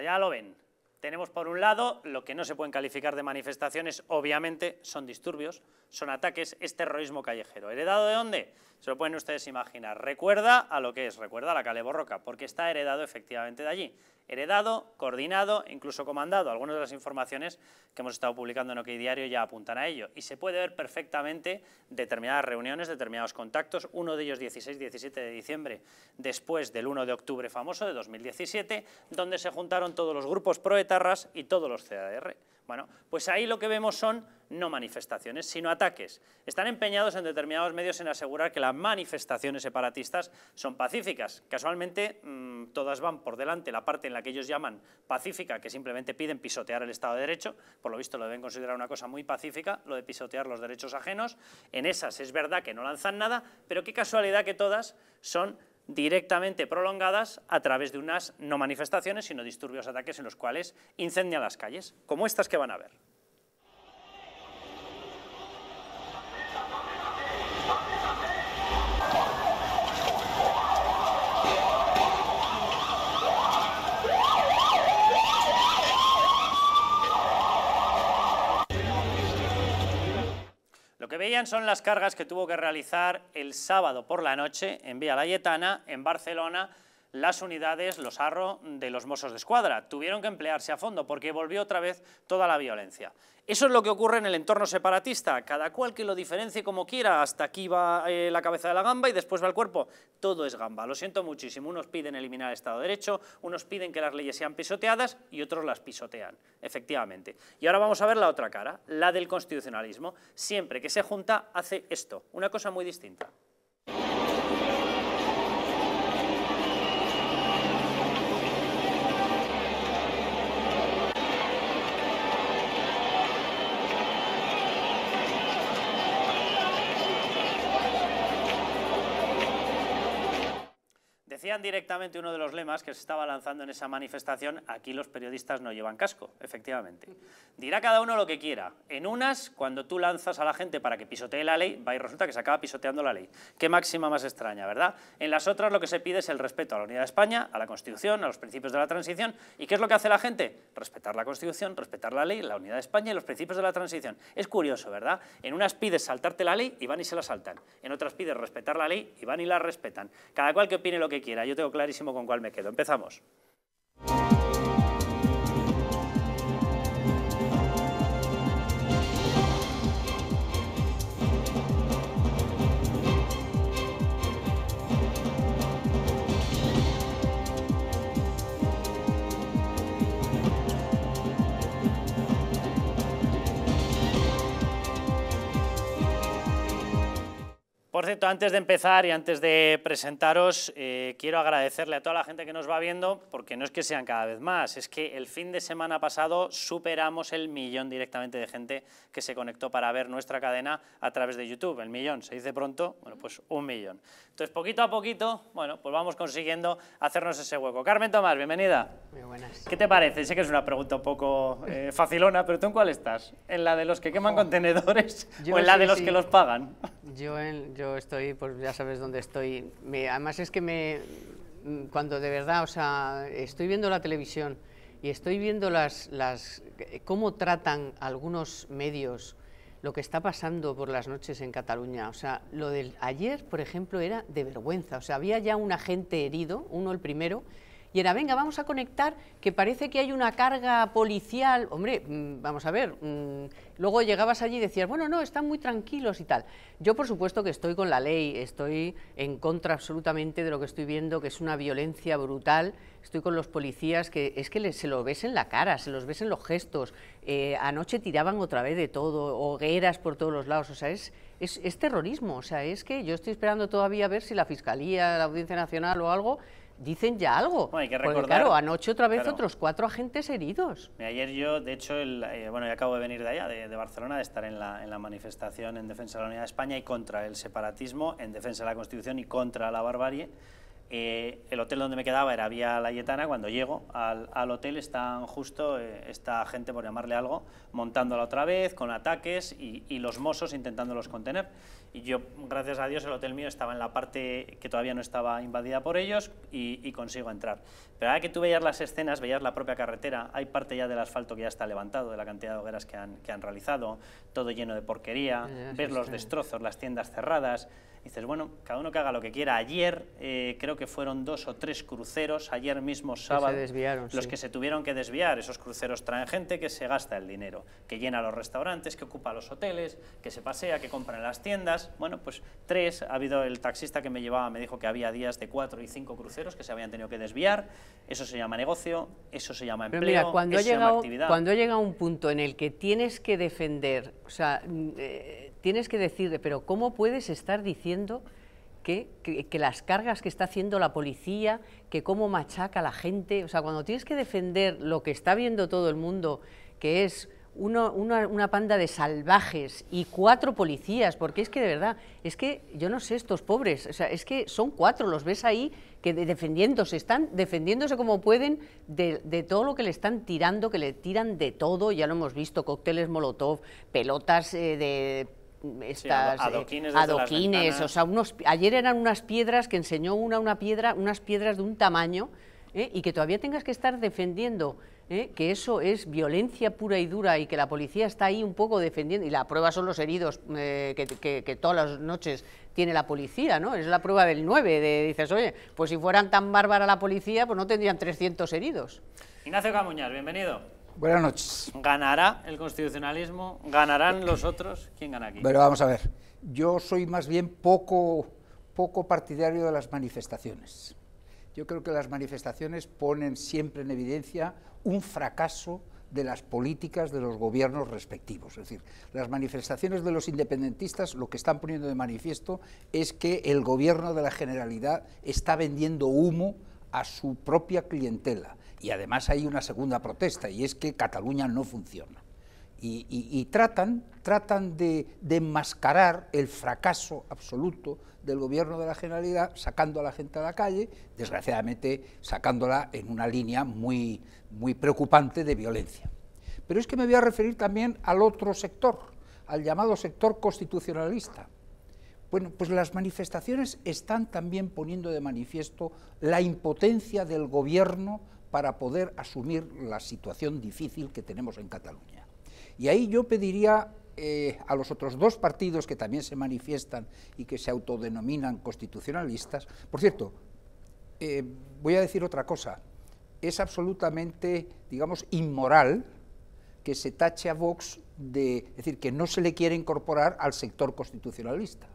Ya lo ven. Tenemos por un lado lo que no se pueden calificar de manifestaciones, obviamente son disturbios, son ataques, es terrorismo callejero. ¿Heredado de dónde? Se lo pueden ustedes imaginar. Recuerda a lo que es, recuerda a la Cale Borroca, porque está heredado efectivamente de allí heredado, coordinado, incluso comandado. Algunas de las informaciones que hemos estado publicando en OK Diario ya apuntan a ello. Y se puede ver perfectamente determinadas reuniones, determinados contactos, uno de ellos 16-17 de diciembre, después del 1 de octubre famoso de 2017, donde se juntaron todos los grupos proetarras y todos los CDR. Bueno, pues ahí lo que vemos son no manifestaciones, sino ataques. Están empeñados en determinados medios en asegurar que las manifestaciones separatistas son pacíficas. Casualmente, mm, todas van por delante la parte en la que ellos llaman pacífica, que simplemente piden pisotear el Estado de Derecho, por lo visto lo deben considerar una cosa muy pacífica, lo de pisotear los derechos ajenos. En esas es verdad que no lanzan nada, pero qué casualidad que todas son directamente prolongadas a través de unas no manifestaciones, sino disturbios, ataques en los cuales incendian las calles, como estas que van a ver. Lo que veían son las cargas que tuvo que realizar el sábado por la noche en Vía Layetana, en Barcelona, las unidades, los arro de los Mossos de Escuadra. Tuvieron que emplearse a fondo porque volvió otra vez toda la violencia. Eso es lo que ocurre en el entorno separatista, cada cual que lo diferencie como quiera, hasta aquí va eh, la cabeza de la gamba y después va el cuerpo, todo es gamba, lo siento muchísimo, unos piden eliminar el Estado de Derecho, unos piden que las leyes sean pisoteadas y otros las pisotean, efectivamente. Y ahora vamos a ver la otra cara, la del constitucionalismo, siempre que se junta hace esto, una cosa muy distinta. decían directamente uno de los lemas que se estaba lanzando en esa manifestación, aquí los periodistas no llevan casco, efectivamente. Dirá cada uno lo que quiera. En unas, cuando tú lanzas a la gente para que pisotee la ley, va y resulta que se acaba pisoteando la ley. Qué máxima más extraña, ¿verdad? En las otras lo que se pide es el respeto a la unidad de España, a la Constitución, a los principios de la transición. ¿Y qué es lo que hace la gente? Respetar la Constitución, respetar la ley, la unidad de España y los principios de la transición. Es curioso, ¿verdad? En unas pides saltarte la ley y van y se la saltan. En otras pides respetar la ley y van y la respetan. Cada cual que opine lo que quiera yo tengo clarísimo con cuál me quedo. Empezamos. Por cierto, antes de empezar y antes de presentaros, eh, quiero agradecerle a toda la gente que nos va viendo, porque no es que sean cada vez más, es que el fin de semana pasado superamos el millón directamente de gente que se conectó para ver nuestra cadena a través de YouTube. El millón, se dice pronto, bueno, pues un millón. Entonces, poquito a poquito, bueno, pues vamos consiguiendo hacernos ese hueco. Carmen Tomás, bienvenida. Muy buenas. ¿Qué te parece? Sé que es una pregunta un poco eh, facilona, pero ¿tú en cuál estás? ¿En la de los que queman contenedores o en la de los que los pagan? Yo, yo estoy, pues ya sabes dónde estoy. además es que me, cuando de verdad, o sea, estoy viendo la televisión y estoy viendo las, las, cómo tratan algunos medios lo que está pasando por las noches en Cataluña. O sea, lo del ayer, por ejemplo, era de vergüenza. O sea, había ya un agente herido, uno el primero, y era, venga, vamos a conectar, que parece que hay una carga policial, hombre, mm, vamos a ver, mm, luego llegabas allí y decías, bueno, no, están muy tranquilos y tal. Yo por supuesto que estoy con la ley, estoy en contra absolutamente de lo que estoy viendo, que es una violencia brutal, estoy con los policías, que es que se los ves en la cara, se los ves en los gestos, eh, anoche tiraban otra vez de todo, hogueras por todos los lados, o sea, es, es terrorismo, o sea, es que yo estoy esperando todavía a ver si la Fiscalía, la Audiencia Nacional o algo dicen ya algo. Porque, claro, anoche otra vez otros cuatro agentes heridos. Ayer yo, de hecho, eh, bueno, yo acabo de venir de allá, de, Barcelona, de estar en la, manifestación en defensa de la unidad de España y contra el separatismo, en defensa de la Constitución y contra la barbarie. Eh, el hotel donde me quedaba era Vía Layetana, cuando llego al, hotel están justo eh, esta gente, por llamarle algo, montándola otra vez, con ataques y, y los mozos intentándolos contener. Y yo, gracias a Dios, el hotel mío estaba en la parte que todavía no estaba invadida por ellos y, consigo entrar. Pero ahora que tú veías las escenas, veías la propia carretera, hay parte ya del asfalto que ya está levantado, de la cantidad de hogueras que han, realizado, todo lleno de porquería, ver los destrozos, las tiendas cerradas. Dices, bueno, cada uno que haga lo que quiera. Ayer eh, creo que fueron dos o tres cruceros, ayer mismo sábado, los que se tuvieron que desviar. Esos cruceros traen gente que se gasta el dinero, que llena los restaurantes, que ocupa los hoteles, que se pasea, que compra en las tiendas. Bueno, pues tres, ha habido el taxista que me llevaba, me dijo que había días de cuatro y cinco cruceros que se habían tenido que desviar. Eso se llama negocio, eso se llama empleo, cuando eso se Cuando llega un punto en el que tienes que defender, o sea, mm, eh, tienes que decirle, pero ¿cómo puedes estar diciendo que, las cargas que está haciendo la policía, que cómo machaca a la gente? O sea, cuando tienes que defender lo que está viendo todo el mundo, que es una, panda de salvajes y cuatro policías, porque es que de verdad, es que yo no sé estos pobres, o sea, es que son cuatro, los ves ahí que defendiéndose, están defendiéndose como pueden de, todo lo que le están tirando, que le tiran de todo, ya lo hemos visto, cócteles molotov, pelotas eh, de estas adoquines, eh, o sea, unos, ayer eran unas piedras que enseñó una, una piedra, unas piedras de un tamaño ¿eh? y que todavía tengas que estar defendiendo ¿eh? que eso es violencia pura y dura y que la policía está ahí un poco defendiendo, y la prueba son los heridos que, todas las noches tiene la policía, ¿no? Es la prueba del 9, de, dices, oye, pues si fueran tan bárbara la policía, pues no tendrían 300 heridos. Ignacio Camuñas, bienvenido. Buenas noches. ¿Ganará el constitucionalismo? ¿Ganarán los otros? ¿Quién gana aquí? Pero vamos a ver, yo soy más bien poco, poco partidario de las manifestaciones. Yo creo que las manifestaciones ponen siempre en evidencia un fracaso de las políticas de los gobiernos respectivos. Es decir, las manifestaciones de los independentistas lo que están poniendo de manifiesto es que el gobierno de la Generalidad está vendiendo humo a su propia clientela y además hay una segunda protesta, y es que Cataluña no funciona. Y, tratan, tratan de, enmascarar el fracaso absoluto del gobierno de la Generalidad, sacando a la gente a la calle, desgraciadamente sacándola en una línea muy, muy preocupante de violencia. Pero es que me voy a referir también al otro sector, al llamado sector constitucionalista. Bueno, pues las manifestaciones están también poniendo de manifiesto la impotencia del gobierno para poder asumir la situación difícil que tenemos en Cataluña. Y ahí yo pediría eh, a los otros dos partidos que también se manifiestan y que se autodenominan constitucionalistas, por cierto, eh, voy a decir otra cosa, es absolutamente, digamos, inmoral que se tache a Vox de, es decir, que no se le quiere incorporar al sector constitucionalista,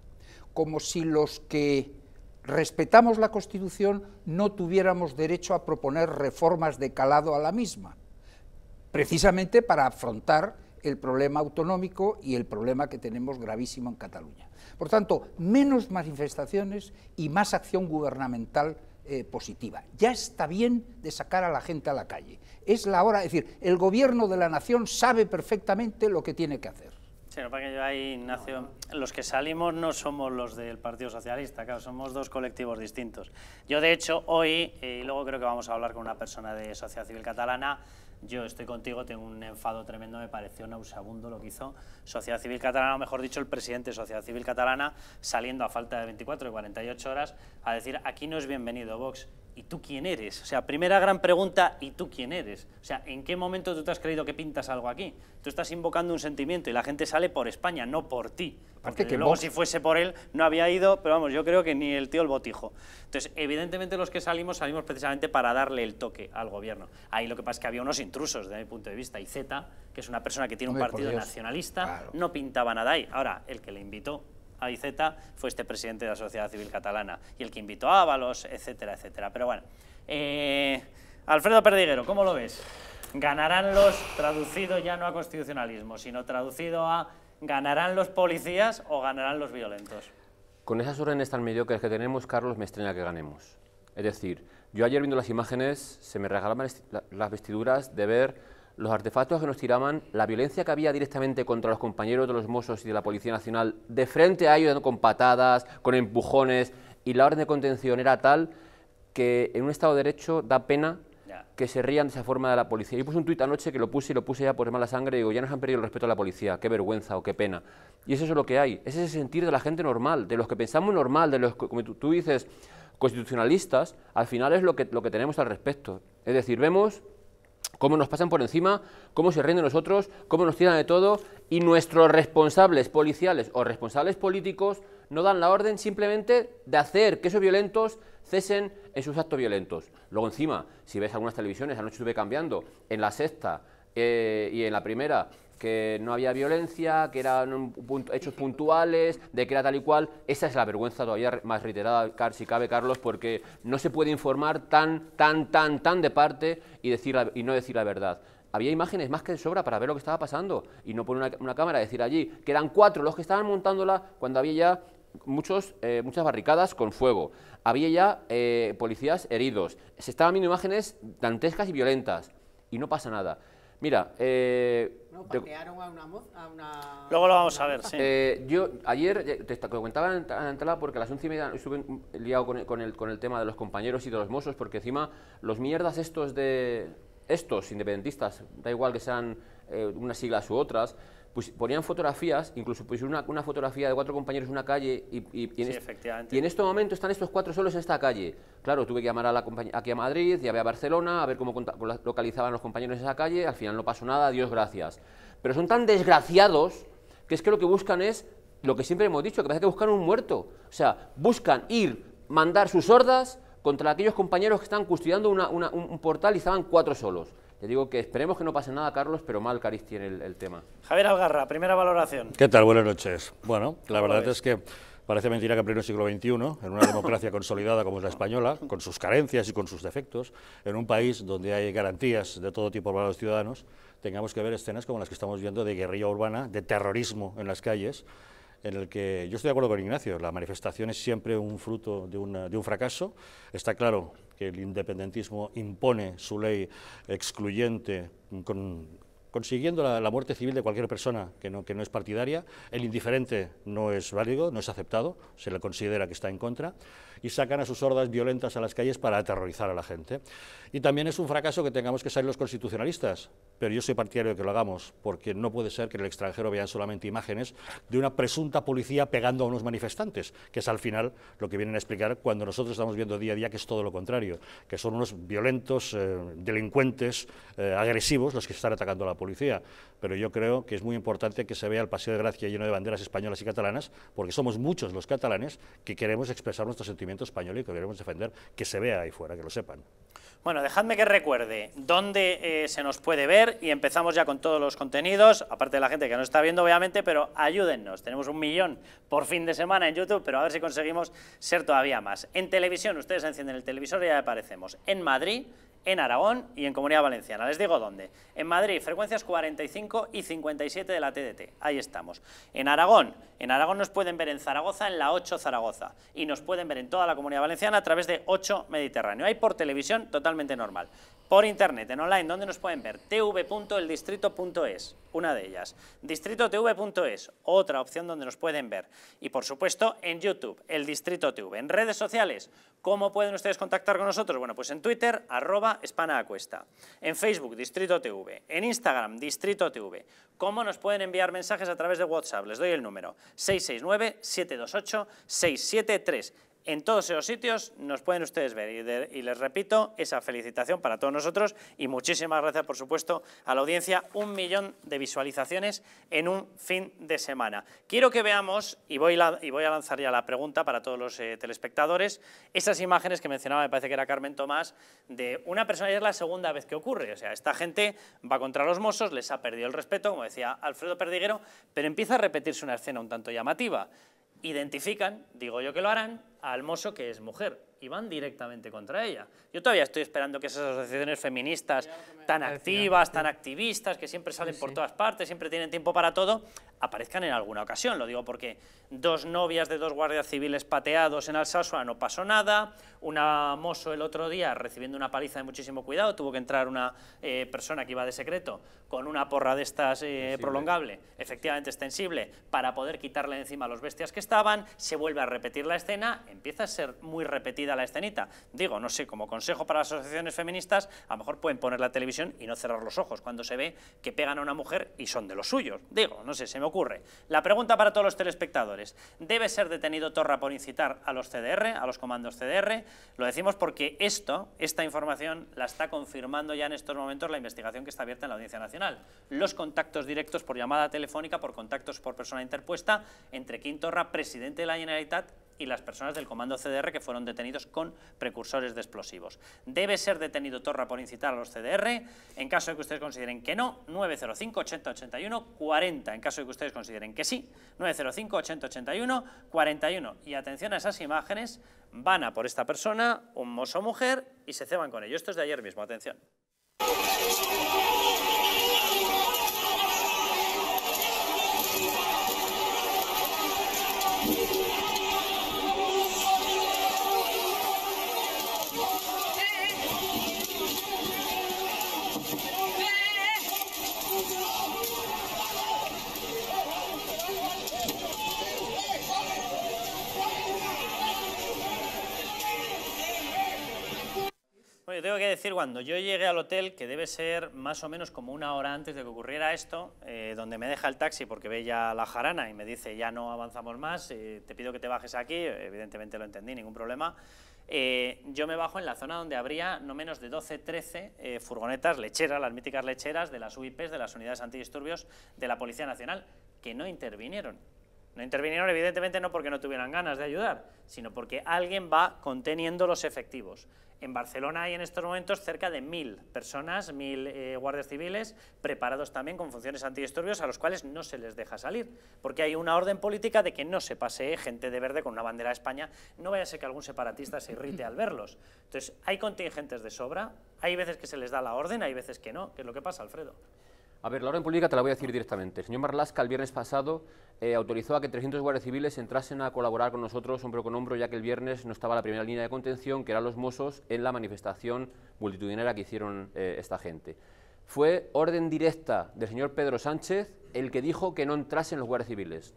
como si los que respetamos la Constitución, no tuviéramos derecho a proponer reformas de calado a la misma, precisamente para afrontar el problema autonómico y el problema que tenemos gravísimo en Cataluña. Por tanto, menos manifestaciones y más acción gubernamental eh, positiva. Ya está bien de sacar a la gente a la calle. Es la hora, es decir, el gobierno de la nación sabe perfectamente lo que tiene que hacer. Sí, para que yo ahí, Ignacio, los que salimos no somos los del Partido Socialista, claro, somos dos colectivos distintos. Yo, de hecho, hoy, eh, y luego creo que vamos a hablar con una persona de Sociedad Civil Catalana, yo estoy contigo, tengo un enfado tremendo, me pareció nauseabundo lo que hizo Sociedad Civil Catalana, o mejor dicho, el presidente de Sociedad Civil Catalana, saliendo a falta de 24 y 48 horas a decir, aquí no es bienvenido Vox. ¿y tú quién eres? O sea, primera gran pregunta, ¿y tú quién eres? O sea, ¿en qué momento tú te has creído que pintas algo aquí? Tú estás invocando un sentimiento y la gente sale por España, no por ti. Porque luego, si fuese por él, no había ido, pero vamos, yo creo que ni el tío el botijo. Entonces, evidentemente los que salimos, salimos precisamente para darle el toque al gobierno. Ahí lo que pasa es que había unos intrusos, desde mi punto de vista, y Z, que es una persona que tiene un partido nacionalista, no pintaba nada ahí. Ahora, el que le invitó Aiceta fue este presidente de la sociedad civil catalana y el que invitó a Ábalos, etcétera, etcétera. Pero bueno, eh, Alfredo Perdiguero, ¿cómo lo ves? ¿Ganarán los, traducido ya no a constitucionalismo, sino traducido a ganarán los policías o ganarán los violentos? Con esas órdenes tan mediocres que tenemos, Carlos, me estrena que ganemos. Es decir, yo ayer viendo las imágenes se me regalaban las vestiduras de ver los artefactos que nos tiraban, la violencia que había directamente contra los compañeros de los Mossos y de la Policía Nacional, de frente a ellos, con patadas, con empujones, y la orden de contención era tal que en un Estado de Derecho da pena que se rían de esa forma de la policía. Yo puse un tuit anoche que lo puse y lo puse ya por mala sangre y digo, ya nos han perdido el respeto a la policía, qué vergüenza o qué pena. Y eso es lo que hay, es ese sentir de la gente normal, de los que pensamos normal, de los como tú, dices, constitucionalistas, al final es lo que, lo que tenemos al respecto. Es decir, vemos cómo nos pasan por encima, cómo se rinden nosotros, cómo nos tiran de todo y nuestros responsables policiales o responsables políticos no dan la orden simplemente de hacer que esos violentos cesen en sus actos violentos. Luego encima, si ves algunas televisiones, anoche estuve cambiando, en la sexta eh, y en la primera que no había violencia, que eran hechos puntuales, de que era tal y cual. Esa es la vergüenza todavía más reiterada, si cabe, Carlos, porque no se puede informar tan, tan, tan, tan de parte y, decir y no decir la verdad había imágenes más que de sobra para ver lo que estaba pasando y no poner una, cámara a decir allí que eran cuatro los que estaban montándola cuando había ya muchos, eh, muchas barricadas con fuego, había ya eh, policías heridos, se estaban viendo imágenes dantescas y violentas y no pasa nada. Mira, eh, no, a una, a una, Luego lo vamos a ver, eh, yo ayer te comentaba en la entrada porque a las once y media liado con el, con, el, tema de los compañeros y de los mozos, porque encima los mierdas estos de... Estos independentistas, da igual que sean eh, unas siglas u otras, pues ponían fotografías, incluso pusieron una, fotografía de cuatro compañeros en una calle y, y, en este, momento están estos cuatro solos en esta calle. Claro, tuve que llamar a la aquí a Madrid, y a Barcelona, a ver cómo localizaban los compañeros en esa calle, al final no pasó nada, Dios gracias. Pero son tan desgraciados que es que lo que buscan es lo que siempre hemos dicho, que parece que buscan un muerto. O sea, buscan ir, mandar sus hordas contra aquellos compañeros que están custodiando una, un portal y estaban cuatro solos. Te digo que esperemos que no pase nada, Carlos, pero mal cariz tiene el, tema. Javier Algarra, primera valoración. ¿Qué tal? Buenas noches. Bueno, la verdad es que parece mentira que en pleno siglo XXI, en una democracia consolidada como es la española, con sus carencias y con sus defectos, en un país donde hay garantías de todo tipo para los ciudadanos, tengamos que ver escenas como las que estamos viendo de guerrilla urbana, de terrorismo en las calles, en el que yo estoy de acuerdo con Ignacio, la manifestación es siempre un fruto de, de un fracaso. Está claro que el independentismo impone su ley excluyente con consiguiendo la, muerte civil de cualquier persona que no, que no es partidaria, el indiferente no es válido, no es aceptado, se le considera que está en contra, y sacan a sus hordas violentas a las calles para aterrorizar a la gente. Y también es un fracaso que tengamos que salir los constitucionalistas, pero yo soy partidario de que lo hagamos, porque no puede ser que en el extranjero vean solamente imágenes de una presunta policía pegando a unos manifestantes, que es al final lo que vienen a explicar cuando nosotros estamos viendo día a día que es todo lo contrario, que son unos violentos, eh, delincuentes, eh, agresivos los que están atacando a la policía, pero yo creo que es muy importante que se vea el Paseo de Gracia lleno de banderas españolas y catalanas, porque somos muchos los catalanes que queremos expresar nuestro sentimiento español y que queremos defender, que se vea ahí fuera, que lo sepan. Bueno, dejadme que recuerde dónde eh, se nos puede ver y empezamos ya con todos los contenidos, aparte de la gente que nos está viendo obviamente, pero ayúdennos, tenemos un millón por fin de semana en YouTube, pero a ver si conseguimos ser todavía más. En televisión, ustedes encienden el televisor y ya aparecemos. En Madrid, en Aragón y en Comunidad Valenciana. Les digo dónde. En Madrid, frecuencias 45 y 57 de la TDT. Ahí estamos. En Aragón, en Aragón nos pueden ver en Zaragoza, en la 8 Zaragoza. Y nos pueden ver en toda la Comunidad Valenciana a través de 8 Mediterráneo. Hay por televisión totalmente normal. Por internet, en online, donde nos pueden ver? tv.eldistrito.es una de ellas. DistritoTV.es, otra opción donde nos pueden ver. Y por supuesto en YouTube, el Distrito TV. En redes sociales, ¿cómo pueden ustedes contactar con nosotros? Bueno, pues en Twitter, arroba En Facebook, Distrito TV. En Instagram, Distrito TV. ¿Cómo nos pueden enviar mensajes a través de WhatsApp? Les doy el número, 669-728-673 en todos esos sitios nos pueden ustedes ver. Y, les repito, esa felicitación para todos nosotros y muchísimas gracias, por supuesto, a la audiencia. Un millón de visualizaciones en un fin de semana. Quiero que veamos, y voy, y voy a lanzar ya la pregunta para todos los eh, telespectadores, esas imágenes que mencionaba, me parece que era Carmen Tomás, de una persona, y es la segunda vez que ocurre. O sea, esta gente va contra los mozos, les ha perdido el respeto, como decía Alfredo Perdiguero, pero empieza a repetirse una escena un tanto llamativa. Identifican, digo yo que lo harán, al mozo que es mujer y van directamente contra ella. Yo todavía estoy esperando que esas asociaciones feministas tan activas, tan activistas, que siempre salen por todas partes, siempre tienen tiempo para todo, aparezcan en alguna ocasión. Lo digo porque dos novias de dos guardias civiles pateados en Alsasua no pasó nada, una mozo el otro día recibiendo una paliza de muchísimo cuidado, tuvo que entrar una eh, persona que iba de secreto con una porra de estas eh, prolongable, efectivamente extensible, para poder quitarle encima a los bestias que estaban, se vuelve a repetir la escena, empieza a ser muy repetida la escenita. Digo, no sé, como consejo para las asociaciones feministas, a lo mejor pueden poner la televisión y no cerrar los ojos cuando se ve que pegan a una mujer y son de los suyos. Digo, no sé, se me ocurre. La pregunta para todos los telespectadores, ¿debe ser detenido Torra por incitar a los CDR, a los comandos CDR? Lo decimos porque esto, esta información, la está confirmando ya en estos momentos la investigación que está abierta en la Audiencia Nacional. Los contactos directos por llamada telefónica, por contactos por persona interpuesta, entre Quintorra, Torra, presidente de la Generalitat, y las personas del comando CDR que fueron detenidos con precursores de explosivos. ¿Debe ser detenido Torra por incitar a los CDR? En caso de que ustedes consideren que no, 905-8081-40. En caso de que ustedes consideren que sí, 905-8081-41. Y atención a esas imágenes, van a por esta persona, un mozo mujer, y se ceban con ello. Esto es de ayer mismo, atención. decir, cuando yo llegué al hotel, que debe ser más o menos como una hora antes de que ocurriera esto, eh, donde me deja el taxi porque ve ya la jarana y me dice, ya no avanzamos más, eh, te pido que te bajes aquí, evidentemente lo entendí, ningún problema, eh, yo me bajo en la zona donde habría no menos de 12, 13 furgonetas lecheras, las míticas lecheras de las UIPs, de las unidades antidisturbios de la Policía Nacional, que no intervinieron. No intervinieron evidentemente no porque no tuvieran ganas de ayudar, sino porque alguien va conteniendo los efectivos. En Barcelona hay en estos momentos cerca de mil personas, mil eh, guardias civiles, preparados también con funciones antidisturbios a los cuales no se les deja salir, porque hay una orden política de que no se pase gente de verde con una bandera de España, no vaya a ser que algún separatista se irrite al verlos. Entonces, hay contingentes de sobra, hay veces que se les da la orden, hay veces que no, que es lo que pasa, Alfredo. A ver, la orden pública te la voy a decir directamente. El señor Marlasca el viernes pasado eh, autorizó a que 300 guardias civiles entrasen a colaborar con nosotros hombro con hombro, ya que el viernes no estaba la primera línea de contención, que eran los mozos, en la manifestación multitudinaria que hicieron eh, esta gente. Fue orden directa del señor Pedro Sánchez el que dijo que no entrasen los guardias civiles.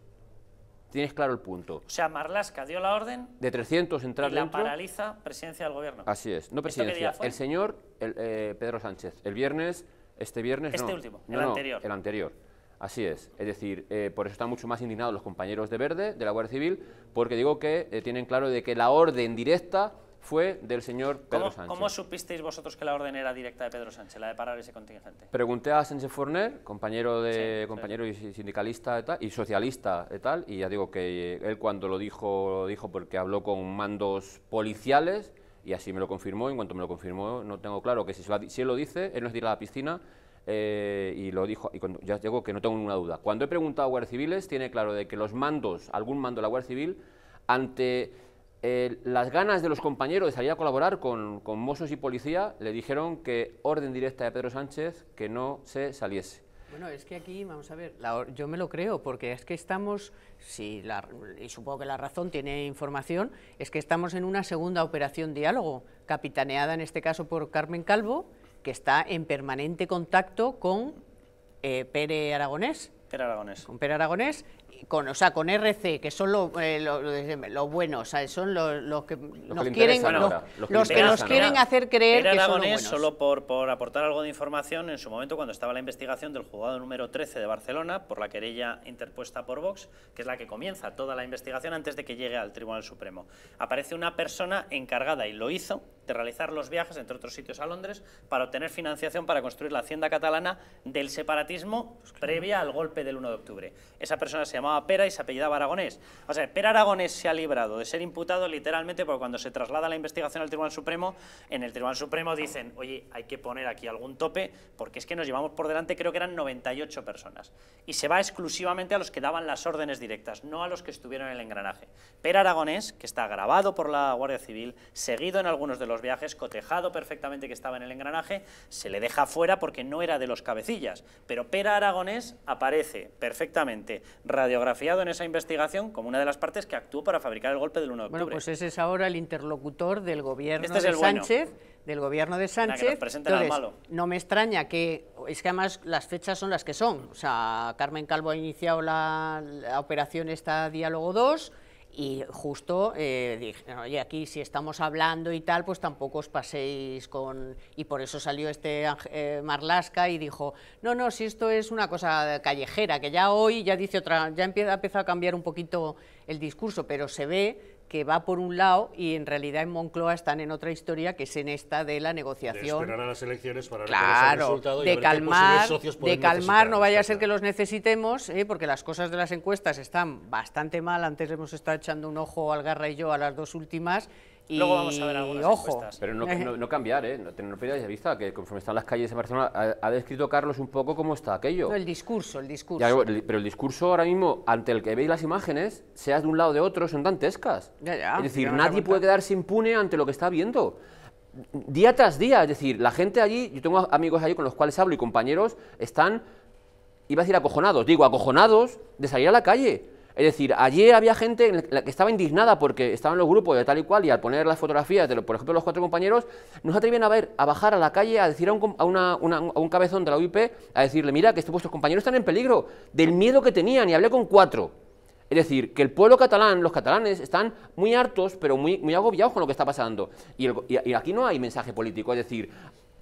Tienes claro el punto. O sea, Marlasca dio la orden... De 300 entrar y la paraliza presidencia del gobierno. Así es. No presidencia. El señor eh, Pedro Sánchez. El viernes este viernes este no. Este último, el anterior. el anterior. Así es, es decir, eh, por eso están mucho más indignados los compañeros de Verde, de la Guardia Civil, porque digo que eh, tienen claro de que la orden directa fue del señor Pedro Sánchez. ¿Cómo supisteis vosotros que la orden era directa de Pedro Sánchez, la de parar ese contingente? Pregunté a Sánchez Forner, compañero, de, compañero y sindicalista y, socialista y tal, y ya digo que eh, él cuando lo dijo, lo dijo porque habló con mandos policiales, y así me lo confirmó, y en cuanto me lo confirmó, no tengo claro que si, él lo dice, él nos dirá a la piscina, eh, y lo dijo, y ya digo que no tengo ninguna duda. Cuando he preguntado a Guardia civiles, tiene claro de que los mandos, algún mando de la Guardia Civil, ante eh, las ganas de los compañeros de salir a colaborar con, con y Policía, le dijeron que orden directa de Pedro Sánchez que no se saliese. Bueno, es que aquí, vamos a ver, yo me lo creo, porque es que estamos, y supongo que la razón tiene información, es que estamos en una segunda operación diálogo, capitaneada en este caso por Carmen Calvo, que está en permanente contacto con eh, Pere Aragonés Pera Aragonés. Con Pera Aragonés, con, o sea, con RC, que son los buenos, son los, que nos quieren, los, que, nos quieren hacer creer que Aragonés, solo por, por aportar algo de información, en su momento cuando estaba la investigación del juzgado número 13 de Barcelona por la querella interpuesta por Vox, que es la que comienza toda la investigación antes de que llegue al Tribunal Supremo, aparece una persona encargada, y lo hizo, de realizar los viajes, entre otros sitios, a Londres para obtener financiación para construir la hacienda catalana del separatismo pues previa al golpe del 1 de octubre. Esa persona se llamaba Pera y se apellidaba Aragonés. O sea, Pera Aragonés se ha librado de ser imputado literalmente porque cuando se traslada la investigación al Tribunal Supremo, en el Tribunal Supremo dicen, oye, hay que poner aquí algún tope porque es que nos llevamos por delante, creo que eran 98 personas. Y se va exclusivamente a los que daban las órdenes directas, no a los que estuvieron en el engranaje. Pera Aragonés, que está grabado por la Guardia Civil, seguido en algunos de los viajes, cotejado perfectamente que estaba en el engranaje, se le deja fuera porque no era de los cabecillas. Pero Pera Aragonés aparece perfectamente radiografiado en esa investigación como una de las partes que actuó para fabricar el golpe del 1 de octubre. Bueno, pues ese es ahora el interlocutor del gobierno este de Sánchez, del gobierno de Sánchez. No me extraña que, es que además las fechas son las que son. O sea, Carmen Calvo ha iniciado la, la operación esta Diálogo 2 y justo eh, dije, oye, aquí si estamos hablando y tal, pues tampoco os paséis con... Y por eso salió este eh, Marlasca y dijo, no, no, si esto es una cosa callejera, que ya hoy ya dice otra, ya empieza, ha a cambiar un poquito el discurso, pero se ve que va por un lado y en realidad en Moncloa están en otra historia que es en esta de la negociación. De esperar a las elecciones para claro, el resultado y de calmar, de calmar, no vaya a ser que los necesitemos, ¿eh? porque las cosas de las encuestas están bastante mal. Antes hemos estado echando un ojo algarra y yo a las dos últimas Luego vamos a ver algunas ojo. Pero eh. no, cambiar, ¿eh? no, de vista que conforme están las calles de Barcelona, ha, descrito Carlos un poco cómo está aquello. el discurso, el discurso. pero el discurso ahora mismo, ante el que veis las imágenes, seas de un lado o de otro, son dantescas. es decir, nadie puede quedarse impune ante lo que está viendo día tras día. Es decir, la gente allí, yo tengo amigos allí con los cuales hablo y compañeros, están, iba a decir acojonados, digo, acojonados de salir a la calle. Es decir, ayer había gente que estaba indignada porque estaban los grupos de tal y cual y al poner las fotografías de, por ejemplo, los cuatro compañeros, no se atrevían a ver, a bajar a la calle, a decir a un, cabezón de la UIP, a decirle, mira, que estos vuestros compañeros están en peligro, del miedo que tenían, y hablé con cuatro. Es decir, que el pueblo catalán, los catalanes, están muy hartos, pero muy, muy agobiados con lo que está pasando. Y, y aquí no hay mensaje político, es decir,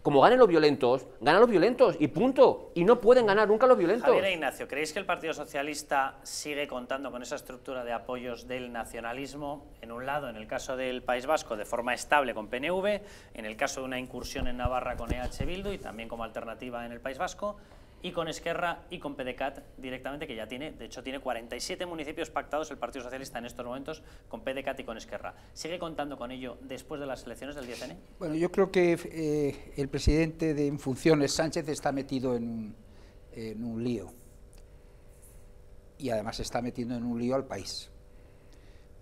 como ganen los violentos, ganan los violentos y punto. Y no pueden ganar nunca los violentos. Javier Ignacio, ¿creéis que el Partido Socialista sigue contando con esa estructura de apoyos del nacionalismo? En un lado, en el caso del País Vasco, de forma estable con PNV, en el caso de una incursión en Navarra con EH Bildu y también como alternativa en el País Vasco y con Esquerra y con PDCAT directamente, que ya tiene, de hecho tiene 47 municipios pactados el Partido Socialista en estos momentos con PDCAT y con Esquerra. ¿Sigue contando con ello después de las elecciones del 10N? Bueno, yo creo que eh, el presidente de, en funciones, Sánchez, está metido en, en un lío. Y además está metiendo en un lío al país.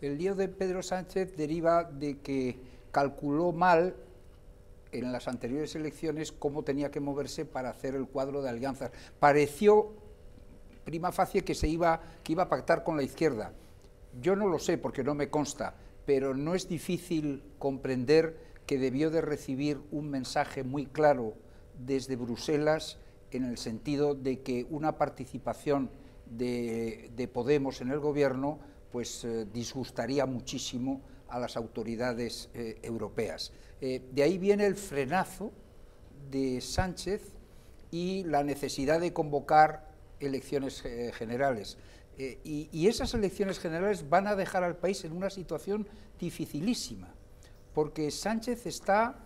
El lío de Pedro Sánchez deriva de que calculó mal en las anteriores elecciones cómo tenía que moverse para hacer el cuadro de alianzas. Pareció prima facie que se iba que iba a pactar con la izquierda. Yo no lo sé porque no me consta, pero no es difícil comprender que debió de recibir un mensaje muy claro desde Bruselas en el sentido de que una participación de, Podemos en el gobierno pues eh, disgustaría muchísimo a las autoridades eh, europeas. Eh, de ahí viene el frenazo de Sánchez y la necesidad de convocar elecciones eh, generales. Y, y, esas elecciones generales van a dejar al país en una situación dificilísima, porque Sánchez está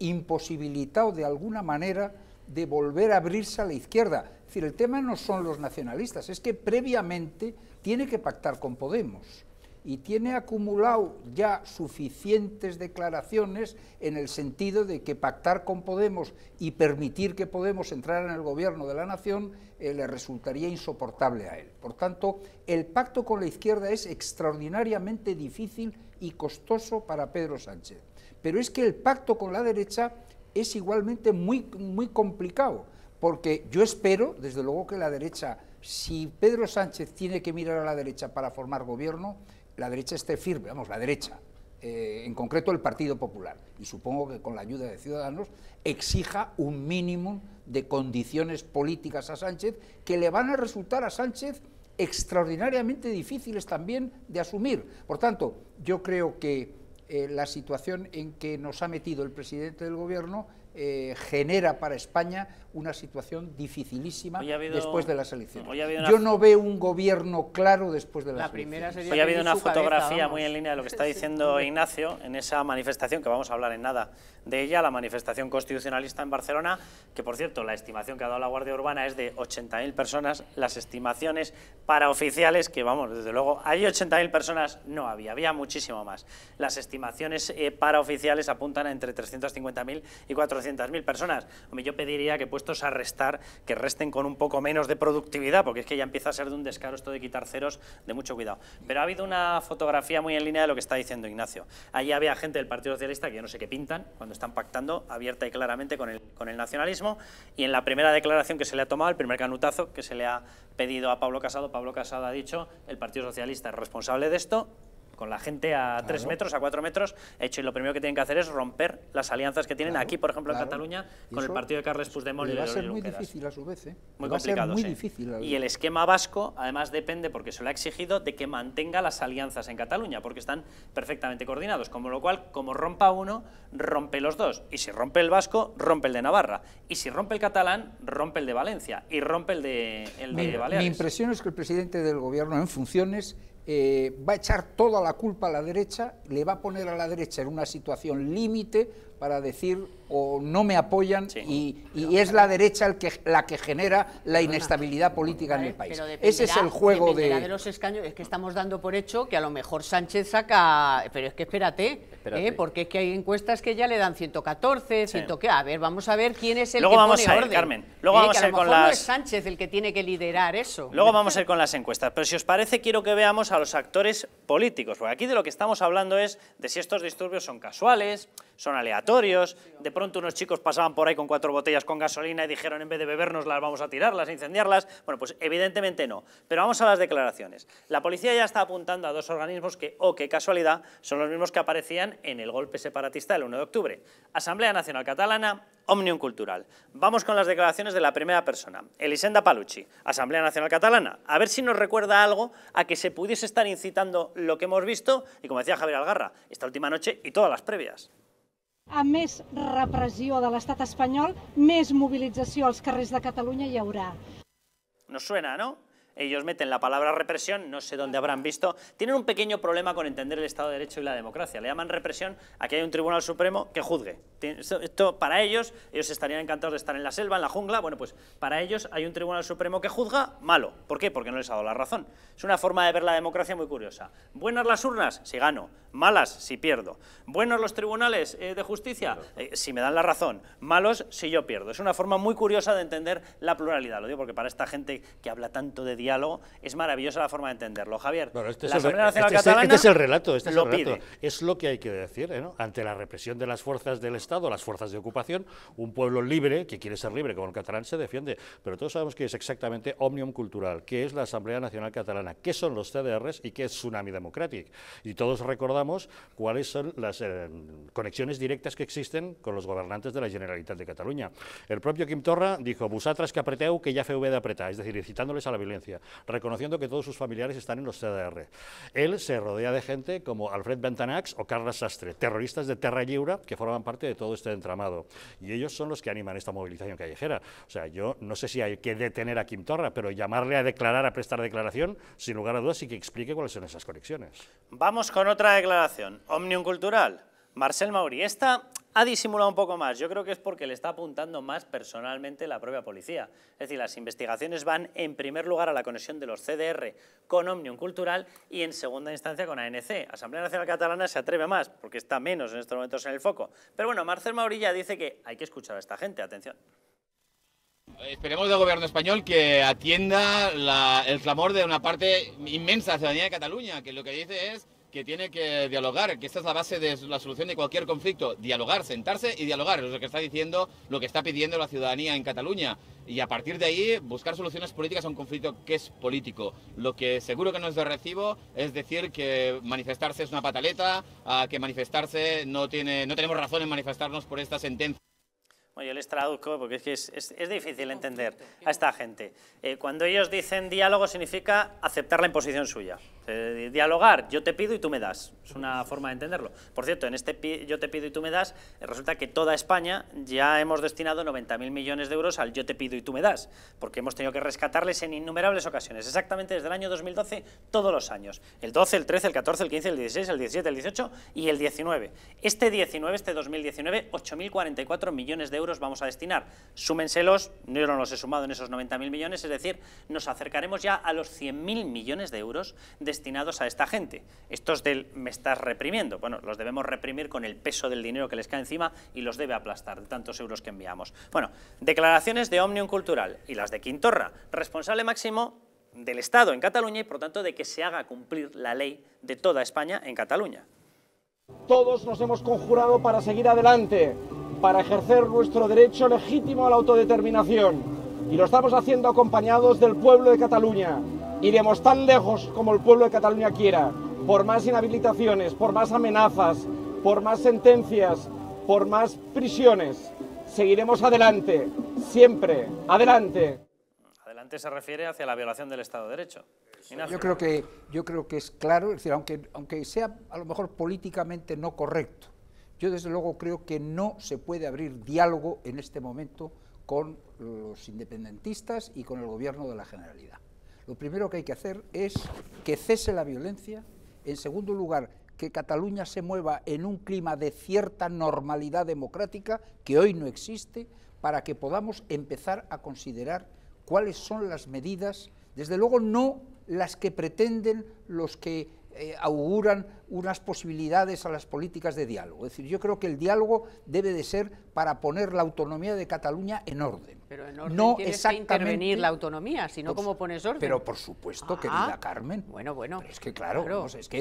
imposibilitado de alguna manera de volver a abrirse a la izquierda. Es decir, el tema no son los nacionalistas, es que previamente tiene que pactar con Podemos y tiene acumulado ya suficientes declaraciones en el sentido de que pactar con Podemos y permitir que Podemos entrara en el gobierno de la nación eh, le resultaría insoportable a él. Por tanto, el pacto con la izquierda es extraordinariamente difícil y costoso para Pedro Sánchez. Pero es que el pacto con la derecha es igualmente muy, muy complicado, porque yo espero, desde luego, que la derecha si Pedro Sánchez tiene que mirar a la derecha para formar gobierno, la derecha esté firme, vamos, la derecha, eh, en concreto el Partido Popular, y supongo que con la ayuda de Ciudadanos, exija un mínimo de condiciones políticas a Sánchez que le van a resultar a Sánchez extraordinariamente difíciles también de asumir. Por tanto, yo creo que eh, la situación en que nos ha metido el presidente del Gobierno eh, genera para España una situación dificilísima después de las elecciones. Yo no veo un gobierno claro después de las elecciones. hoy ha habido una fotografía muy en línea de lo que está diciendo Ignacio en esa manifestación, que vamos a hablar en nada de ella, la manifestación constitucionalista en Barcelona, que por cierto la estimación que ha dado la Guardia Urbana es de 80.000 personas, las estimaciones para oficiales, que vamos, desde luego, hay 80.000 personas no había, había muchísimo más. Las estimaciones eh, para oficiales apuntan a entre 350.000 y 400.000 personas. Hombre, yo pediría que pues a restar, que resten con un poco menos de productividad, porque es que ya empieza a ser de un descaro esto de quitar ceros, de mucho cuidado. Pero ha habido una fotografía muy en línea de lo que está diciendo Ignacio. Allí había gente del Partido Socialista, que yo no sé qué pintan, cuando están pactando abierta y claramente con el, con el nacionalismo, y en la primera declaración que se le ha tomado, el primer canutazo que se le ha pedido a Pablo Casado, Pablo Casado ha dicho, el Partido Socialista es responsable de esto, con la gente a tres metros, a cuatro metros, hecho, y lo primero que tienen que hacer es romper las alianzas que tienen aquí, por ejemplo, en Cataluña, con el partido de Carles Puigdemont y de Va a ser muy difícil a su vez, ¿eh? Muy complicado, sí. y el esquema vasco, además, depende, porque se lo ha exigido, de que mantenga las alianzas en Cataluña, porque están perfectamente coordinados, como lo cual, como rompa uno, rompe los dos. Y si rompe el vasco, rompe el de Navarra. Y si rompe el catalán, rompe el de Valencia. Y rompe el de, el de Mi impresión es que el presidente del gobierno en funciones eh, va a echar toda la culpa a la derecha, le va a poner a la derecha en una situación límite para decir o no me apoyan y, es la derecha que, la que genera la inestabilidad ¿eh? política en el país. Ese es el juego de... los escaños. Es que estamos dando por hecho que a lo mejor Sánchez saca... Pero es que espérate, ¿eh? porque es que hay encuestas que ya le dan 114, sí. que A ver, vamos a ver quién es el que vamos pone a Carmen. Luego eh, vamos a, ir con las... es Sánchez el que tiene que liderar eso. Luego vamos a ir con las encuestas. Pero si os parece, quiero que veamos a los actores políticos. Porque aquí de lo que estamos hablando es de si estos disturbios son casuales, son aleatorios, de pronto unos chicos pasaban por ahí con cuatro botellas con gasolina y dijeron en vez de bebernos las vamos a tirarlas, a incendiarlas. Bueno, pues evidentemente no. Pero vamos a las declaraciones. La policía ya está apuntando a dos organismos que, oh, qué casualidad, son los mismos que aparecían en el golpe separatista del 1 de octubre. Asamblea Nacional Catalana, Omnium Cultural. Vamos con las declaraciones de la primera persona. Elisenda Palucci, Asamblea Nacional Catalana. A ver si nos recuerda algo a que se pudiese estar incitando lo que hemos visto y, como decía Javier Algarra, esta última noche y todas las previas. a més repressió de l'estat espanyol, més mobilització als carrers de Catalunya hi haurà. No suena, no? Ellos meten la palabra represión, no sé dónde habrán visto. Tienen un pequeño problema con entender el Estado de Derecho y la democracia. Le llaman represión aquí hay un Tribunal Supremo que juzgue. Esto, para ellos, ellos estarían encantados de estar en la selva, en la jungla. Bueno, pues para ellos hay un Tribunal Supremo que juzga, malo. ¿Por qué? Porque no les ha dado la razón. Es una forma de ver la democracia muy curiosa. Buenas las urnas, si gano. Malas, si pierdo. Buenos los tribunales eh, de justicia, eh, si me dan la razón. Malos, si yo pierdo. Es una forma muy curiosa de entender la pluralidad. Lo digo porque para esta gente que habla tanto de es maravillosa la forma de entenderlo. Javier, este es el, relato, este es lo que hay que decir, ¿eh? Ante la represión de las fuerzas del Estado, las fuerzas de ocupación, un pueblo libre, que quiere ser libre como el catalán, se defiende. Pero todos sabemos que es exactamente omnium cultural, que es la Asamblea Nacional Catalana, qué son los CDRs y qué es Tsunami Democratic. Y todos recordamos cuáles son las eh, conexiones directas que existen con los gobernantes de la Generalitat de Cataluña. El propio Quim Torra dijo, busatras que apreteu, que ya feu de apretar, es decir, incitándoles a la violencia reconociendo que todos sus familiares están en los CDR. Él se rodea de gente como Alfred Bentanax o Carla Sastre, terroristas de Terra Lliura que forman parte de todo este entramado. Y ellos son los que animan esta movilización callejera. O sea, yo no sé si hay que detener a Kim Torra, pero llamarle a declarar, a prestar declaración, sin lugar a dudas, y que explique cuáles son esas conexiones. Vamos con otra declaración. Omnium Cultural. Marcel Mauri, esta ha disimulado un poco más. Yo creo que es porque le está apuntando más personalmente la propia policía. Es decir, las investigaciones van en primer lugar a la conexión de los CDR con Omnium Cultural y en segunda instancia con ANC. Asamblea Nacional Catalana se atreve más porque está menos en estos momentos en el foco. Pero bueno, Marcel Maurilla dice que hay que escuchar a esta gente. Atención. Esperemos del gobierno español que atienda el clamor de una parte inmensa de la ciudadanía de Cataluña, que lo que dice es que tiene que dialogar, que esta es la base de la solución de cualquier conflicto, dialogar, sentarse y dialogar, es lo que está diciendo, lo que está pidiendo la ciudadanía en Cataluña. Y a partir de ahí buscar soluciones políticas a un conflicto que es político. Lo que seguro que no es de recibo es decir que manifestarse es una pataleta, que manifestarse no tiene, no tenemos razón en manifestarnos por esta sentencia. Bueno, yo les traduzco porque es que es, es, difícil entender a esta gente. Eh, cuando ellos dicen diálogo significa aceptar la imposición suya. Eh, dialogar, yo te pido y tú me das. Es una forma de entenderlo. Por cierto, en este yo te pido y tú me das, resulta que toda España ya hemos destinado 90.000 millones de euros al yo te pido y tú me das, porque hemos tenido que rescatarles en innumerables ocasiones, exactamente desde el año 2012, todos los años. El 12, el 13, el 14, el 15, el 16, el 17, el 18 y el 19. Este 19, este 2019, 8.044 millones de euros vamos a destinar. Súmenselos, yo no los he sumado en esos 90.000 millones, es decir, nos acercaremos ya a los 100.000 millones de euros de destinados a esta gente. Estos del me estás reprimiendo, bueno, los debemos reprimir con el peso del dinero que les cae encima y los debe aplastar de tantos euros que enviamos. Bueno, declaraciones de Omnium Cultural y las de Quintorra, responsable máximo del Estado en Cataluña y por tanto de que se haga cumplir la ley de toda España en Cataluña. Todos nos hemos conjurado para seguir adelante, para ejercer nuestro derecho legítimo a la autodeterminación y lo estamos haciendo acompañados del pueblo de Cataluña Iremos tan lejos como el pueblo de Cataluña quiera, por más inhabilitaciones, por más amenazas, por más sentencias, por más prisiones. Seguiremos adelante, siempre, adelante. Adelante se refiere hacia la violación del Estado de Derecho. Yo creo, que, yo creo que es claro, es decir, aunque, aunque sea a lo mejor políticamente no correcto, yo desde luego creo que no se puede abrir diálogo en este momento con los independentistas y con el gobierno de la Generalidad. Lo primero que hay que hacer es que cese la violencia, en segundo lugar, que Cataluña se mueva en un clima de cierta normalidad democrática que hoy no existe, para que podamos empezar a considerar cuáles son las medidas, desde luego no las que pretenden los que eh, auguran unas posibilidades a las políticas de diálogo. Es decir, yo creo que el diálogo debe de ser para poner la autonomía de Cataluña en orden. Pero no es intervenir la autonomía, sino como pones orden. Pero por supuesto, ah, querida Carmen. Bueno, bueno. es que claro, es que,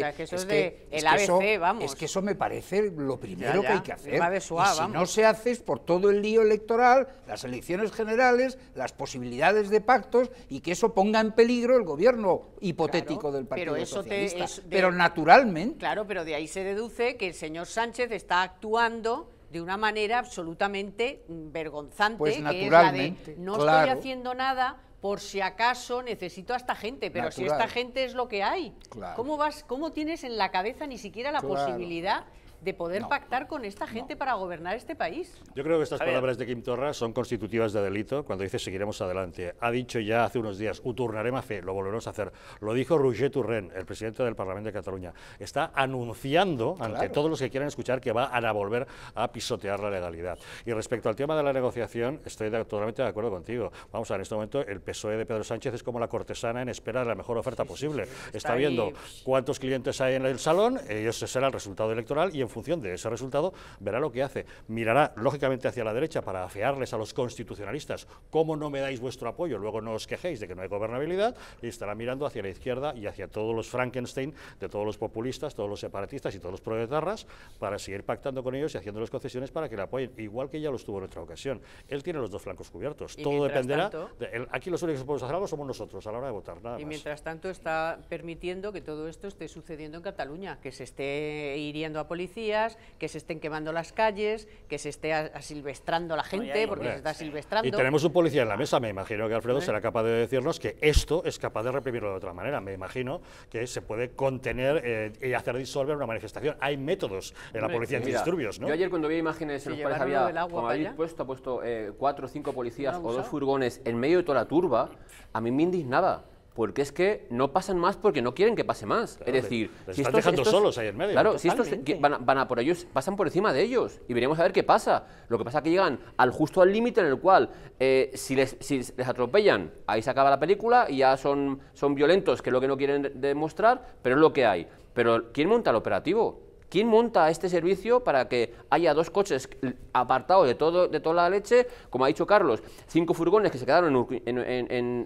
eso me parece lo primero que hay que hacer. si no se hace es por todo el lío electoral, las elecciones generales, las posibilidades de pactos y que eso ponga en peligro el gobierno hipotético del Partido pero Socialista. Pero naturalmente Claro, pero de ahí se deduce que el señor Sánchez está actuando de una manera absolutamente vergonzante, pues que es no estoy haciendo nada por si acaso necesito a esta gente, pero si esta gente es lo que hay, ¿cómo, vas, ¿cómo tienes en la cabeza ni siquiera la posibilidad de poder pactar con esta gente para gobernar este país. Yo creo que estas palabras de Quim Torra son constitutivas de delito cuando dice seguiremos adelante. Ha dicho ya hace unos días, turnaremos a fe, lo volveremos a hacer. Lo dijo Roger Turren, el presidente del Parlamento de Cataluña. Está anunciando ante todos los que quieran escuchar que van a volver a pisotear la legalidad. Y respecto al tema de la negociación, estoy totalmente de acuerdo contigo. Vamos a ver, en este momento el PSOE de Pedro Sánchez es como la cortesana en espera de la mejor oferta posible. Está, viendo pues. cuántos clientes hay en el salón, ellos será el resultado electoral y en función de ese resultado, verá lo que hace. Mirará, lógicamente, hacia la derecha para afearles a los constitucionalistas, cómo no me dais vuestro apoyo, luego no os quejéis de que no hay gobernabilidad, y estará mirando hacia la izquierda y hacia todos los Frankenstein de todos los populistas, todos los separatistas y todos los proletarras, para seguir pactando con ellos y haciéndoles concesiones para que le apoyen, igual que ya lo estuvo en otra ocasión. Él tiene los dos flancos cubiertos. Todo dependerá. aquí los únicos que podemos hacer somos nosotros a la hora de votar. Nada y mientras tanto está permitiendo que todo esto esté sucediendo en Cataluña, que se esté hiriendo a policía que se estén quemando las calles, que se esté asilvestrando la gente, porque se está asilvestrando. Y tenemos un policía en la mesa, me imagino que Alfredo ¿Eh? será capaz de decirnos que esto es capaz de reprimirlo de otra manera. Me imagino que se puede contener eh, y hacer disolver una manifestación. Hay métodos en la policía anti-disturbios, ¿no? Yo ayer cuando vi imágenes en los cuales había, puesto, puesto eh, cuatro o cinco policías o dos furgones en medio de toda la turba, a mí me indignaba porque es que no pasan más porque no quieren que pase más. es decir, si están estos, dejando solos ahí en medio. Claro, si estos van a, van a, por ellos, pasan por encima de ellos y veremos a ver qué pasa. Lo que pasa es que llegan al justo al límite en el cual eh, si, les, si les atropellan, ahí se acaba la película y ya son, son violentos, que es lo que no quieren demostrar, pero es lo que hay. Pero ¿quién monta el operativo? ¿Quién monta este servicio para que haya dos coches apartados de, todo, de toda la leche? Como ha dicho Carlos, cinco furgones que se quedaron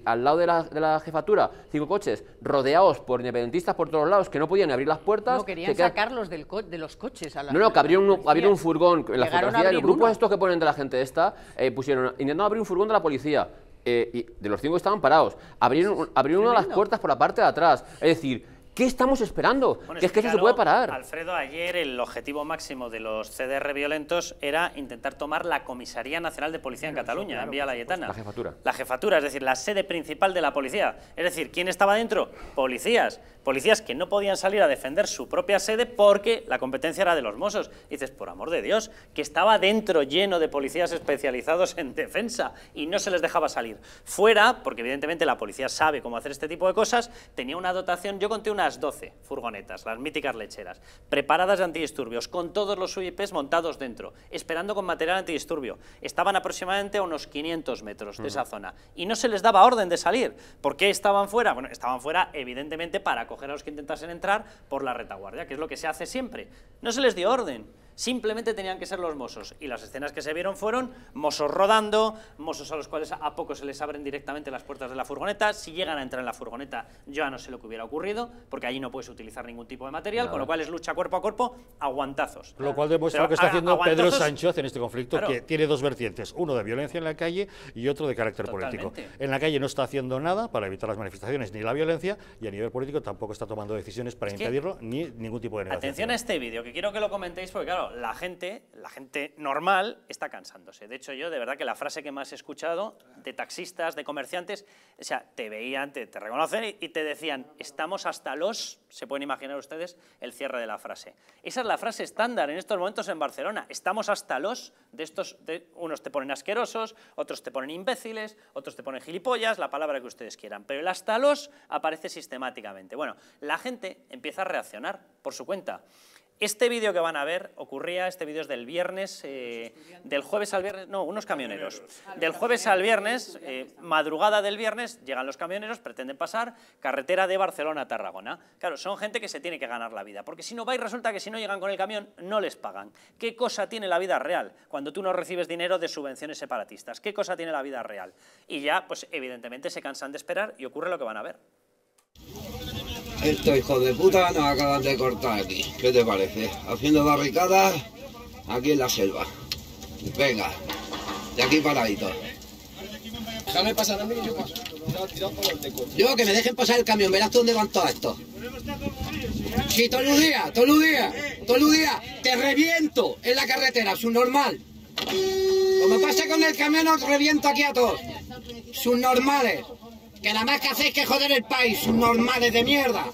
al lado de la, jefatura, cinco coches rodeados por independentistas por todos lados que no podían abrir las puertas. No querían sacarlos del de los coches. A la, no, no, que abrieron, un, furgón. En la fotografía, los grupos estos que ponen de la gente esta, eh, pusieron, intentaron abrir un furgón de la policía. Eh, y de los cinco estaban parados. Abrieron, abrieron una de las puertas por la parte de atrás. Es decir, ¿Qué estamos esperando? ¿Qué es que se puede parar. Alfredo, ayer el objetivo máximo de los CDR violentos era intentar tomar la Comisaría Nacional de Policía en Cataluña, en Vía Layetana. La jefatura. La jefatura, es decir, la sede principal de la policía. Es decir, ¿quién estaba dentro? Policías. Policías que no podían salir a defender su propia sede porque la competencia era de los mozos. dices, por amor de Dios, que estaba dentro lleno de policías especializados en defensa y no se les dejaba salir. Fuera, porque evidentemente la policía sabe cómo hacer este tipo de cosas, tenía una dotación, yo conté una las 12 furgonetas, las míticas lecheras, preparadas de antidisturbios, con todos los UIPs montados dentro, esperando con material antidisturbio. Estaban aproximadamente a unos 500 metros de esa zona y no se les daba orden de salir. ¿Por qué estaban fuera? Bueno, estaban fuera evidentemente para acoger a los que intentasen entrar por la retaguardia, que es lo que se hace siempre. No se les dio orden. Simplemente tenían que ser los mozos. Y las escenas que se vieron fueron mozos rodando, mozos a los cuales a poco se les abren directamente las puertas de la furgoneta. Si llegan a entrar en la furgoneta, yo ya no sé lo que hubiera ocurrido, porque allí no puedes utilizar ningún tipo de material, con lo cual es lucha cuerpo a cuerpo, aguantazos. Lo cual demuestra lo que está haciendo Pedro Sánchez en este conflicto, que tiene dos vertientes, uno de violencia en la calle y otro de carácter político. En la calle no está haciendo nada para evitar las manifestaciones ni la violencia, y a nivel político tampoco está tomando decisiones para impedirlo, ni ningún tipo de negociación. Atención a este vídeo, que quiero que lo comentéis, porque claro, la gente, la gente normal está cansándose. De hecho, yo de verdad que la frase que más he escuchado de taxistas, de comerciantes, o sea, te veían, te, te reconocen y, te decían, estamos hasta los, se pueden imaginar ustedes el cierre de la frase. Esa es la frase estándar en estos momentos en Barcelona, estamos hasta los, de estos, unos te ponen asquerosos, otros te ponen imbéciles, otros te ponen gilipollas, la palabra que ustedes quieran, pero el hasta los aparece sistemáticamente. Bueno, la gente empieza a reaccionar por su cuenta. Este vídeo que van a ver ocurría, este vídeo es del viernes, eh, del jueves al viernes, no, unos camioneros. Del jueves al viernes, eh, madrugada del viernes, llegan los camioneros, pretenden pasar carretera de Barcelona a Tarragona. Claro, son gente que se tiene que ganar la vida, porque si no va y resulta que si no llegan con el camión, no les pagan. ¿Qué cosa tiene la vida real cuando tú no recibes dinero de subvenciones separatistas? ¿Qué cosa tiene la vida real? Y ya, pues evidentemente se cansan de esperar y ocurre lo que van a ver. Esto hijos de puta nos acaban de cortar aquí. ¿Qué te parece? Haciendo barricadas aquí en la selva. Venga, de aquí paradito. Déjame pasar a mí yo Yo, que me dejen pasar el camión, verás tú dónde van todos estos. Sí, todo los días, todo los días, todo los Te reviento en la carretera, subnormal. Como pase con el camión, os reviento aquí a todos. Subnormales. Que nada más que hacéis que joder el país, normales de mierda.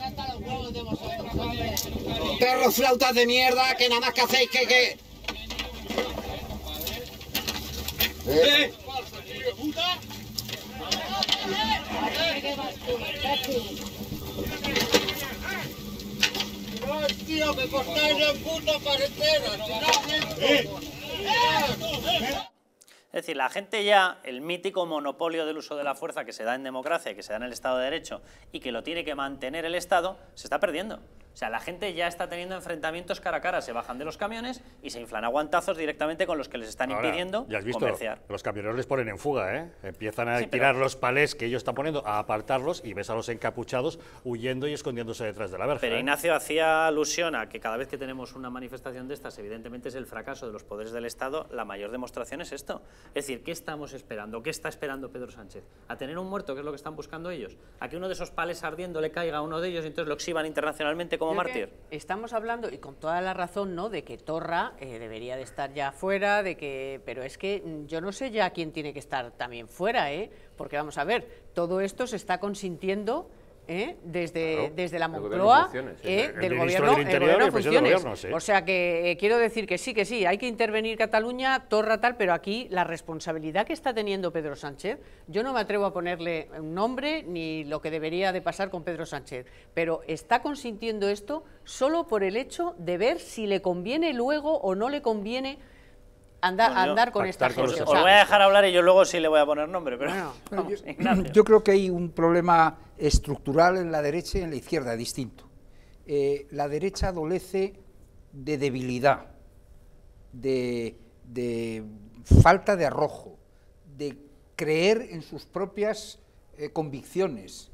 Perros flautas de mierda, que nada más que hacéis que... que... ¿Eh? tío, me cortáis es decir, la gente ya, el mítico monopolio del uso de la fuerza que se da en democracia, que se da en el Estado de Derecho y que lo tiene que mantener el Estado, se está perdiendo. O sea, la gente ya está teniendo enfrentamientos cara a cara, se bajan de los camiones y se inflan aguantazos directamente con los que les están impidiendo impidiendo ya has visto, comerciar. Los camioneros les ponen en fuga, ¿eh? Empiezan a tirar los palés que ellos están poniendo, a apartarlos y ves a los encapuchados huyendo y escondiéndose detrás de la verja. Pero ¿eh? Ignacio hacía alusión a que cada vez que tenemos una manifestación de estas, evidentemente es el fracaso de los poderes del Estado, la mayor demostración es esto. Es decir, ¿qué estamos esperando? ¿Qué está esperando Pedro Sánchez? ¿A tener un muerto, que es lo que están buscando ellos? ¿A que uno de esos palés ardiendo le caiga a uno de ellos y entonces lo exhiban internacionalmente Estamos hablando, y con toda la razón, ¿no?, de que Torra eh, debería de estar ya fuera, de que... pero es que mm, yo no sé ya quién tiene que estar también fuera, ¿eh? Porque vamos a ver, todo esto se está consintiendo ¿eh? desde, desde la Moncloa, ¿eh? del, gobierno, funciones. O sea que eh, quiero decir que sí, que sí, hay que intervenir Cataluña, Torra tal, pero aquí la responsabilidad que está teniendo Pedro Sánchez, yo no me atrevo a ponerle un nombre ni lo que debería de pasar con Pedro Sánchez, pero está consintiendo esto solo por el hecho de ver si le conviene luego o no le conviene andar con esta gente. Os voy a dejar hablar y yo luego sí le voy a poner nombre, pero, yo, creo que hay un problema estructural en la derecha y en la izquierda, distinto. Eh, la derecha adolece de debilidad, de, falta de arrojo, de creer en sus propias eh, convicciones.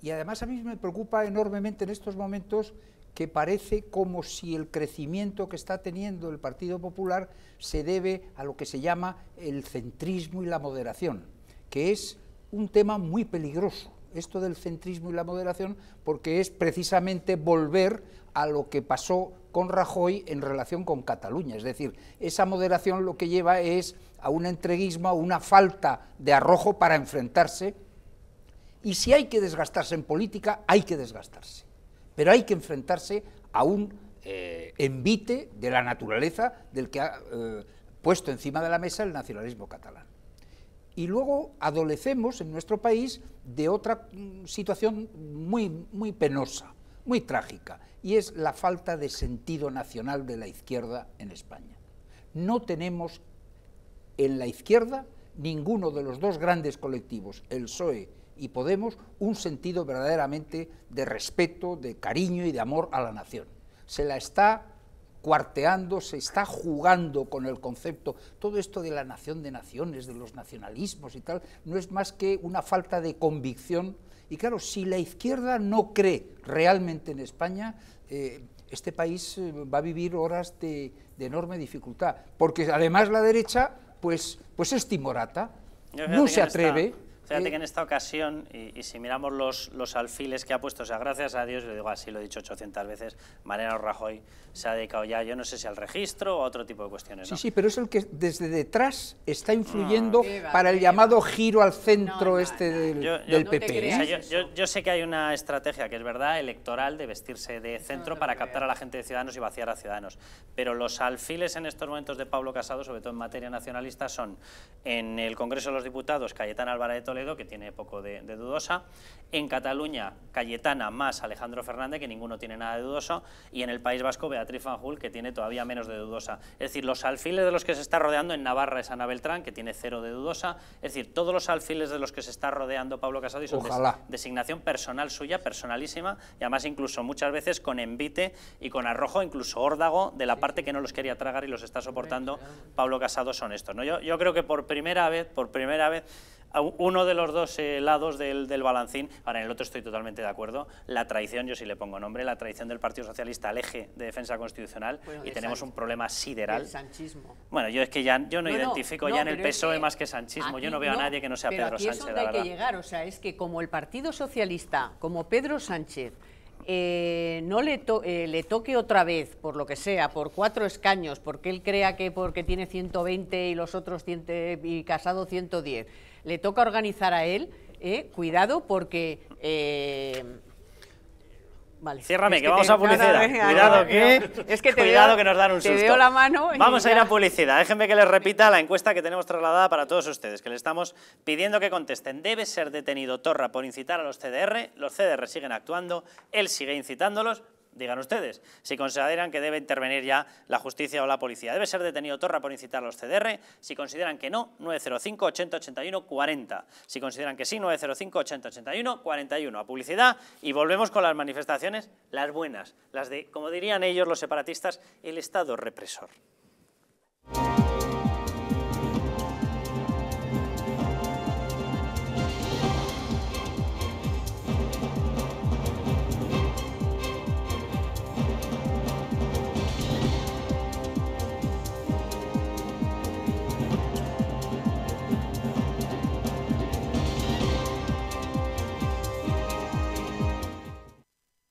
Y además a mí me preocupa enormemente en estos momentos que parece como si el crecimiento que está teniendo el Partido Popular se debe a lo que se llama el centrismo y la moderación, que es un tema muy peligroso, esto del centrismo y la moderación, porque es precisamente volver a lo que pasó con Rajoy en relación con Cataluña. Es decir, esa moderación lo que lleva es a un entreguismo, una falta de arrojo para enfrentarse. Y si hay que desgastarse en política, hay que desgastarse. Pero hay que enfrentarse a un eh, envite de la naturaleza del que ha eh, puesto encima de la mesa el nacionalismo catalán. Y luego adolecemos en nuestro país de otra mm, situación muy, muy penosa, muy trágica, y es la falta de sentido nacional de la izquierda en España. No tenemos en la izquierda ninguno de los dos grandes colectivos, el PSOE y Podemos un sentido verdaderamente de respeto, de cariño y de amor a la nación. Se la está cuarteando, se está jugando con el concepto. Todo esto de la nación de naciones, de los nacionalismos y tal, no es más que una falta de convicción. Y claro, si la izquierda no cree realmente en España, eh, este país eh, va a vivir horas de, enorme dificultad, porque además la derecha pues, pues es timorata, no se atreve, Fíjate que en esta ocasión, y, si miramos los, los, alfiles que ha puesto, o sea, gracias a Dios, le digo así, lo he dicho 800 veces, Mariano Rajoy se ha dedicado ya, yo no sé si al registro o a otro tipo de cuestiones. Sí, sí, pero es el que desde detrás está influyendo ah, para el llamado giro al centro este del, yo, PP. ¿eh? yo, sé que hay una estrategia, que es verdad, electoral, de vestirse de centro para captar a la gente de Ciudadanos y vaciar a Ciudadanos, pero los alfiles en estos momentos de Pablo Casado, sobre todo en materia nacionalista, son en el Congreso de los Diputados, Cayetán Álvarez de que tiene poco de, dudosa. En Cataluña, Cayetana más Alejandro Fernández, que ninguno tiene nada de dudoso. Y en el País Vasco, Beatriz Fanjul, que tiene todavía menos de dudosa. Es decir, los alfiles de los que se está rodeando en Navarra es Ana Beltrán, que tiene cero de dudosa. Es decir, todos los alfiles de los que se está rodeando Pablo Casado y son designación personal suya, personalísima, y además incluso muchas veces con envite y con arrojo, incluso órdago, de la parte que no los quería tragar y los está soportando Pablo Casado son estos. ¿no? Yo, yo creo que por primera vez, por primera vez, uno de los dos eh, lados del, balancín, ahora en el otro estoy totalmente de acuerdo, la traición, yo sí le pongo nombre, la traición del Partido Socialista al eje de defensa constitucional y tenemos un problema sideral. El sanchismo. Bueno, yo es que ya yo no, identifico ya en el PSOE más que sanchismo, yo no veo a nadie que no sea Pedro aquí Sánchez, es donde que llegar, o sea, es que como el Partido Socialista, como Pedro Sánchez, eh, no le, eh, le, toque otra vez, por lo que sea, por cuatro escaños, porque él crea que porque tiene 120 y los otros y Casado 110 le toca organizar a él, eh, cuidado porque... Eh, Vale. que, vamos a publicidad. cuidado, que, es que nos dan un susto. mano. Vamos a ir a publicidad. Déjenme que les repita la encuesta que tenemos trasladada para todos ustedes, que le estamos pidiendo que contesten. ¿Debe ser detenido Torra por incitar a los CDR? Los CDR siguen actuando, él sigue incitándolos, digan ustedes, si consideran que debe intervenir ya la justicia o la policía. ¿Debe ser detenido Torra por incitar a los CDR? Si consideran que no, 905 8081 40. Si consideran que sí, 905 8081 41. A publicidad y volvemos con las manifestaciones, las buenas, las de, como dirían ellos los separatistas, el Estado represor.